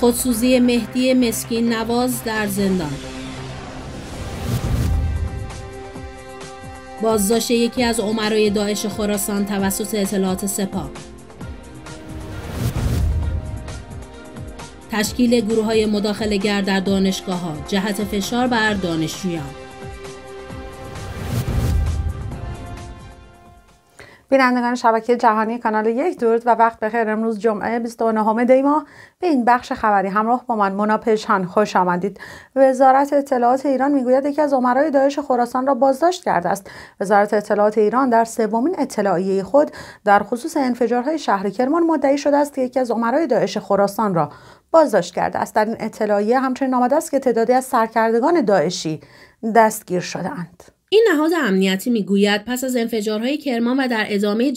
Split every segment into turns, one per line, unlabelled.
خودسوزی مهدی مسکین نواز در زندان بازداشت یکی از عمرای داعش خراسان توسط اطلاعات سپاه تشکیل گروه های مداخله گر در دانشگاه ها جهت فشار بر دانشجویان
بینندگان شبکه جهانی کانال یک درود و وقت بخیر امروز جمعه 29 دی ماه به این بخش خبری همراه با من مونا پشان خوش آمدید وزارت اطلاعات ایران میگوید یکی از عمرای داعش خراسان را بازداشت کرده است وزارت اطلاعات ایران در سومین اطلاعیه خود در خصوص انفجارهای شهر کرمان مدعی شده است که یکی از عمرای داعش خراسان را بازداشت کرده است در این اطلاعیه همچنین آمده است که تعدادی از سرکردگان داعشی دستگیر شدهاند
این نهاد امنیتی میگوید پس از انفجارهای کرمان و در ادامه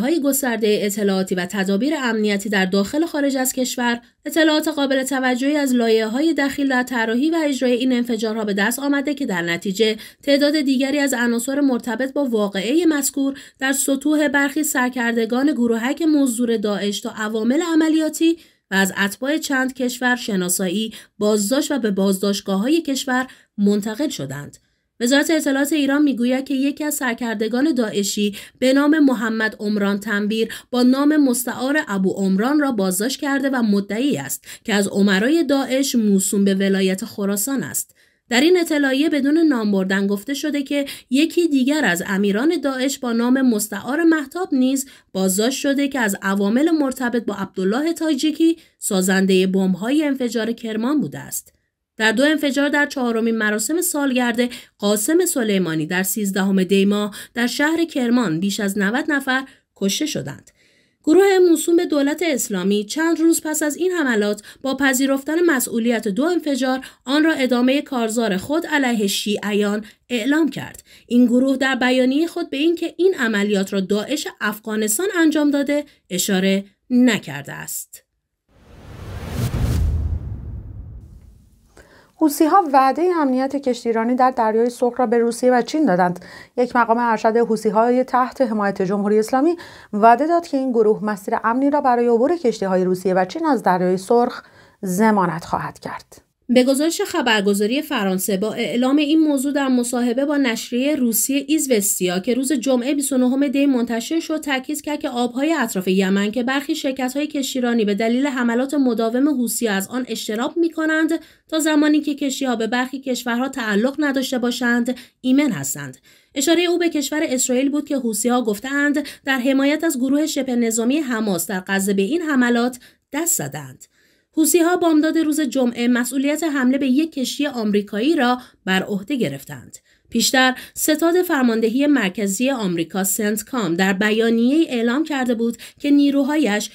های گسترده اطلاعاتی و تدابیر امنیتی در داخل و خارج از کشور اطلاعات قابل توجهی از لایه های دخیل در طراحی و اجرای این انفجارها به دست آمده که در نتیجه تعداد دیگری از عناصر مرتبط با واقعه مذکور در سطوح برخی سرکردگان گروهک مزدور داعش تا عوامل عملیاتی و از اتباع چند کشور شناسایی بازداشت و به بازداشتگاه های کشور منتقل شدند. وزارت اطلاعات ایران میگوید که یکی از سرکردگان داعشی به نام محمد عمران تنبیر با نام مستعار ابو عمران را بازداشت کرده و مدعی است که از عمرای داعش موسوم به ولایت خراسان است در این اطلاعیه بدون نام بردن گفته شده که یکی دیگر از امیران داعش با نام مستعار محتاب نیز بازداشت شده که از عوامل مرتبط با عبدالله تاجیکی سازنده بمب‌های انفجار کرمان بوده است. در دو انفجار در چهارمین مراسم سالگرد قاسم سلیمانی در سیزدهم دیما در شهر کرمان بیش از 90 نفر کشته شدند. گروه موسوم به دولت اسلامی چند روز پس از این حملات با پذیرفتن مسئولیت دو انفجار آن را ادامه کارزار خود علیه شیعیان اعلام کرد این گروه در بیانیه خود به اینکه این عملیات را داعش افغانستان انجام داده اشاره نکرده است
حوسی ها وعده امنیت کشتیرانی در دریای سرخ را به روسیه و چین دادند یک مقام ارشد حوسی های تحت حمایت جمهوری اسلامی وعده داد که این گروه مسیر امنی را برای عبور کشتی های روسیه و چین از دریای سرخ ضمانت خواهد کرد
به گزارش خبرگزاری فرانسه با اعلام این موضوع در مصاحبه با نشریه روسیه ایزوستیا که روز جمعه 29 دی منتشر شد تاکید کرد که آبهای اطراف یمن که برخی شرکت‌های کشتیرانی به دلیل حملات مداوم حوثی از آن اجتناب می‌کنند تا زمانی که کشتی‌ها به برخی کشورها تعلق نداشته باشند ایمن هستند. اشاره او به کشور اسرائیل بود که حوثی‌ها گفتند در حمایت از گروه شبه نظامی حماس در غزه به این حملات دست زدند. حوسی ها بامداد روز جمعه مسئولیت حمله به یک کشتی آمریکایی را بر عهده گرفتند. پیشتر ستاد فرماندهی مرکزی آمریکا سنت کام در بیانیه اعلام کرده بود که نیروهایش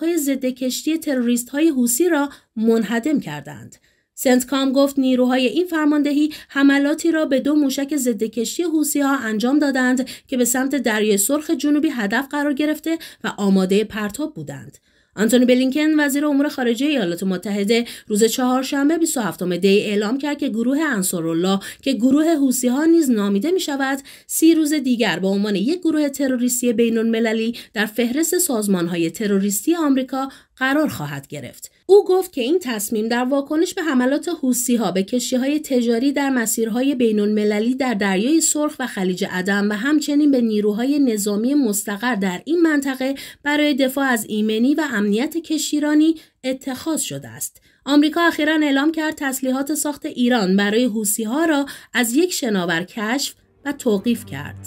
های ضد کشتی تروریست های حوسی را منهدم کردند. سنت کام گفت نیروهای این فرماندهی حملاتی را به دو موشک ضد کشتی حوسی ها انجام دادند که به سمت دریای سرخ جنوبی هدف قرار گرفته و آماده پرتاب بودند. آنتونی بلینکن وزیر امور خارجه ایالات متحده روز چهارشنبه 27 دی اعلام کرد که گروه انصارالله که گروه حوسی ها نیز نامیده می شود سی روز دیگر به عنوان یک گروه تروریستی بین المللی در فهرست سازمان های تروریستی آمریکا قرار خواهد گرفت او گفت که این تصمیم در واکنش به حملات حوسی ها به کشتی های تجاری در مسیرهای بین المللی در دریای سرخ و خلیج عدن و همچنین به نیروهای نظامی مستقر در این منطقه برای دفاع از ایمنی و امنیت کشیرانی اتخاذ شده است آمریکا اخیرا اعلام کرد تسلیحات ساخت ایران برای حوسی ها را از یک شناور کشف و توقیف کرد.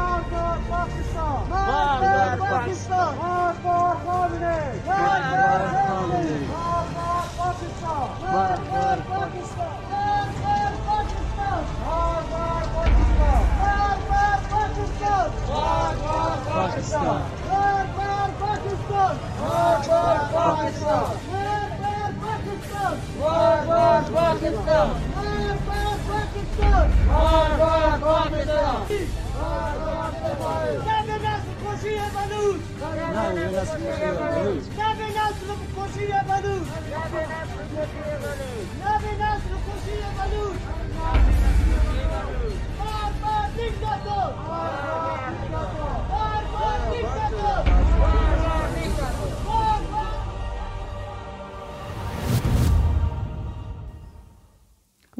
Pakistan! Murabad
Pakistan! Murabad Pakistan! Murabad Pakistan! Sabe nasıl koşu yapanız? Sabe nasıl koşu yapanız? Sabe nasıl koşu yapanız? Sabe nasıl koşu yapanız? Sabe nasıl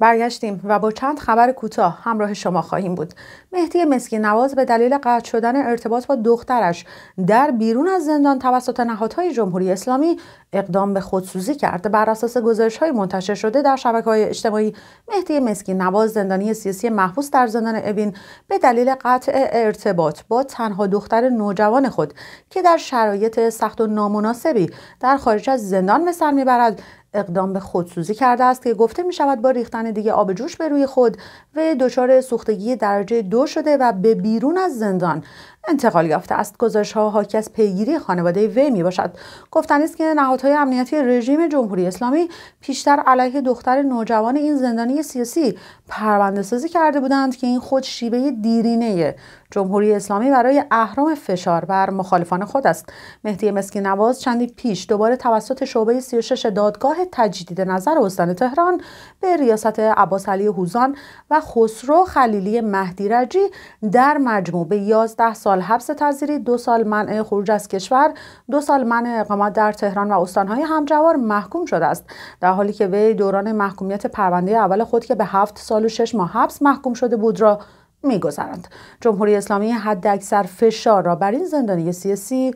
برگشتیم و با چند خبر کوتاه همراه شما خواهیم بود مهدی مسکی نواز به دلیل قطع شدن ارتباط با دخترش در بیرون از زندان توسط نهادهای جمهوری اسلامی اقدام به خودسوزی کرد بر اساس گزارش های منتشر شده در شبکه های اجتماعی مهدی مسکی نواز زندانی سیاسی محبوس در زندان اوین به دلیل قطع ارتباط با تنها دختر نوجوان خود که در شرایط سخت و نامناسبی در خارج از زندان به سر میبرد اقدام به خودسوزی کرده است که گفته می شود با ریختن دیگه آب جوش به روی خود و دچار سوختگی درجه دو شده و به بیرون از زندان انتقال یافته است گزارش ها حاکی از پیگیری خانواده وی می باشد گفتنی است که نهادهای امنیتی رژیم جمهوری اسلامی پیشتر علیه دختر نوجوان این زندانی سیاسی پرونده سازی کرده بودند که این خود شیبه دیرینه جمهوری اسلامی برای اهرام فشار بر مخالفان خود است مهدی مسکی نواز چندی پیش دوباره توسط شعبه 36 دادگاه تجدید نظر استان تهران به ریاست عباس علی حوزان و خسرو خلیلی مهدی رجی در مجموع به 11 سال حبس تذیری دو سال منع خروج از کشور، دو سال منع اقامت در تهران و استانهای همجوار محکوم شده است. در حالی که وی دوران محکومیت پرونده اول خود که به 7 سال و 6 ماه حبس محکوم شده بود را میگذرند جمهوری اسلامی حد اکثر فشار را بر این زندانی سیاسی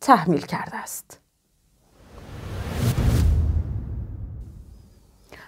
تحمیل کرده است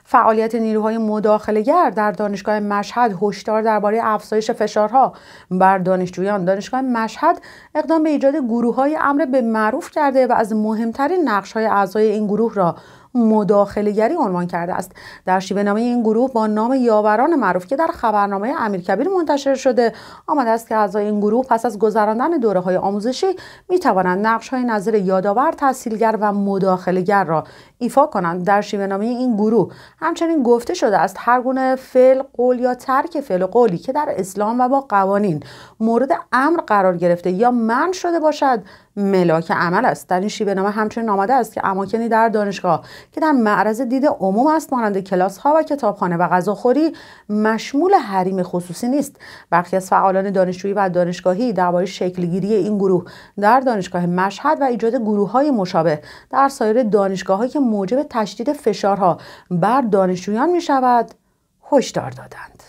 فعالیت نیروهای مداخلهگر در دانشگاه مشهد هشدار درباره افزایش فشارها بر دانشجویان دانشگاه مشهد اقدام به ایجاد گروههای امر به معروف کرده و از مهمترین نقش اعضای این گروه را مداخلهگری عنوان کرده است در شیوه نامه این گروه با نام یاوران معروف که در خبرنامه امیرکبیر منتشر شده آمده است که اعضای این گروه پس از گذراندن دوره های آموزشی می توانند نقش های نظر یادآور تحصیلگر و مداخلهگر را ایفا کنند در شیوه نامه این گروه همچنین گفته شده است هر گونه فعل قول یا ترک فعل قولی که در اسلام و با قوانین مورد امر قرار گرفته یا من شده باشد ملاک عمل است در این شیوه نامه همچنین آمده است که اماکنی در دانشگاه که در معرض دید عموم است مانند کلاس ها و کتابخانه و غذاخوری مشمول حریم خصوصی نیست برخی از فعالان دانشجویی و دانشگاهی درباره شکلگیری این گروه در دانشگاه مشهد و ایجاد گروه های مشابه در سایر دانشگاه که موجب تشدید فشارها بر دانشجویان می شود هشدار دادند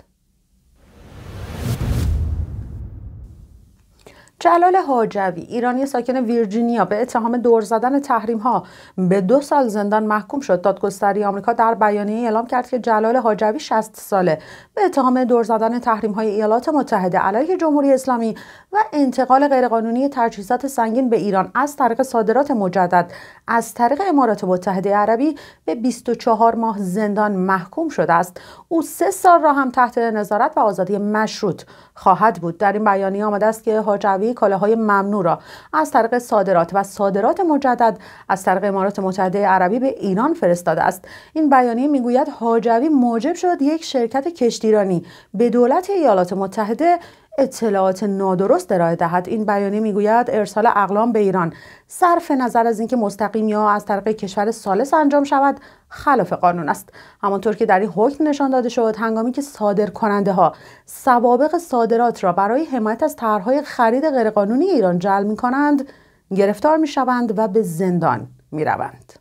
جلال حاجوی ایرانی ساکن ویرجینیا به اتهام دور زدن تحریم ها به دو سال زندان محکوم شد دادگستری آمریکا در بیانیه اعلام کرد که جلال حاجوی 60 ساله به اتهام دور زدن تحریم های ایالات متحده علیه جمهوری اسلامی و انتقال غیرقانونی تجهیزات سنگین به ایران از طریق صادرات مجدد از طریق امارات متحده عربی به 24 ماه زندان محکوم شده است او سه سال را هم تحت نظارت و آزادی مشروط خواهد بود در این بیانیه آمده است که حاجوی کالاهای ممنوع را از طریق صادرات و صادرات مجدد از طریق امارات متحده عربی به ایران فرستاده است این بیانیه میگوید حاجوی موجب شد یک شرکت کشتیرانی به دولت ایالات متحده اطلاعات نادرست ارائه دهد این بیانیه میگوید ارسال اقلام به ایران صرف نظر از اینکه مستقیم یا از طریق کشور سالس انجام شود خلاف قانون است همانطور که در این حکم نشان داده شد هنگامی که صادر کننده ها سوابق صادرات را برای حمایت از طرحهای خرید غیرقانونی ایران جلب می کنند گرفتار می شوند و به زندان می روند.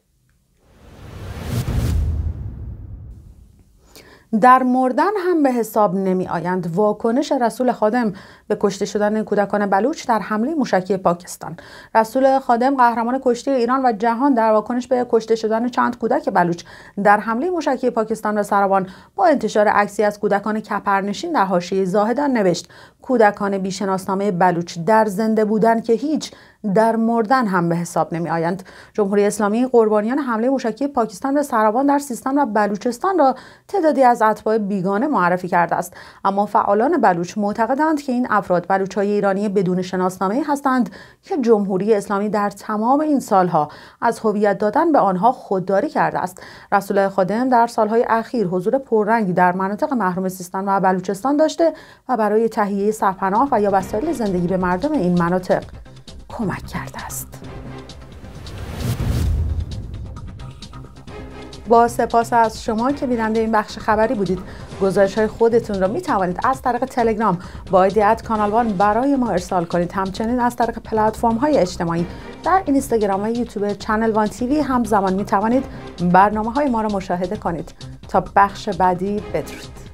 در مردن هم به حساب نمی آیند واکنش رسول خادم به کشته شدن کودکان بلوچ در حمله موشکی پاکستان رسول خادم قهرمان کشتی ایران و جهان در واکنش به کشته شدن چند کودک بلوچ در حمله موشکی پاکستان و سراوان با انتشار عکسی از کودکان کپرنشین در حاشیه زاهدان نوشت کودکان بیشناسنامه بلوچ در زنده بودن که هیچ در مردن هم به حساب نمی آیند جمهوری اسلامی قربانیان حمله موشکی پاکستان به سرابان در سیستان و بلوچستان را تعدادی از اتباع بیگانه معرفی کرده است اما فعالان بلوچ معتقدند که این افراد بلوچای ایرانی بدون شناسنامه هستند که جمهوری اسلامی در تمام این سالها از هویت دادن به آنها خودداری کرده است رسول خادم در سالهای اخیر حضور پررنگی در مناطق محروم سیستان و بلوچستان داشته و برای تهیه سرپناه و یا وسایل زندگی به مردم این مناطق کمک کرده است با سپاس از شما که بیننده این بخش خبری بودید گزارش های خودتون را می توانید از طریق تلگرام با ایدیت کانال وان برای ما ارسال کنید همچنین از طریق پلتفرم های اجتماعی در اینستاگرام و یوتیوب چنل وان تیوی همزمان می توانید برنامه های ما را مشاهده کنید تا بخش بعدی بدرود